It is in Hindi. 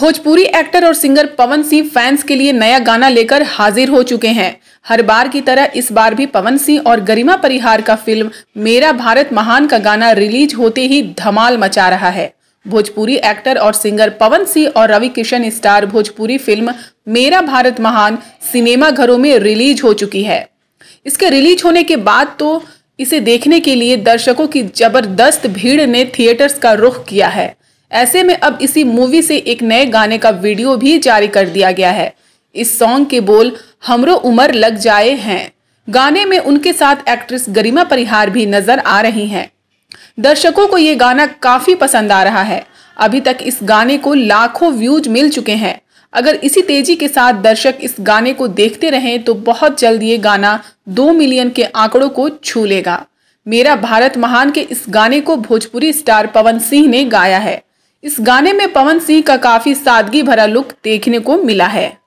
भोजपुरी एक्टर और सिंगर पवन सिंह फैंस के लिए नया गाना लेकर हाजिर हो चुके हैं हर बार की तरह इस बार भी पवन सिंह और गरिमा परिहार का फिल्म मेरा भारत महान का गाना रिलीज होते ही धमाल मचा रहा है भोजपुरी एक्टर और सिंगर पवन सिंह और रवि किशन स्टार भोजपुरी फिल्म मेरा भारत महान सिनेमा घरों में रिलीज हो चुकी है इसके रिलीज होने के बाद तो इसे देखने के लिए दर्शकों की जबरदस्त भीड़ ने थिएटर्स का रुख किया है ऐसे में अब इसी मूवी से एक नए गाने का वीडियो भी जारी कर दिया गया है इस सॉन्ग के बोल हमरो उमर लग जाए हैं गाने में उनके साथ एक्ट्रेस गरिमा परिहार भी नजर आ रही हैं दर्शकों को ये गाना काफी पसंद आ रहा है अभी तक इस गाने को लाखों व्यूज मिल चुके हैं अगर इसी तेजी के साथ दर्शक इस गाने को देखते रहें तो बहुत जल्द ये गाना दो मिलियन के आंकड़ों को छू लेगा मेरा भारत महान के इस गाने को भोजपुरी स्टार पवन सिंह ने गाया है इस गाने में पवन सिंह का काफी सादगी भरा लुक देखने को मिला है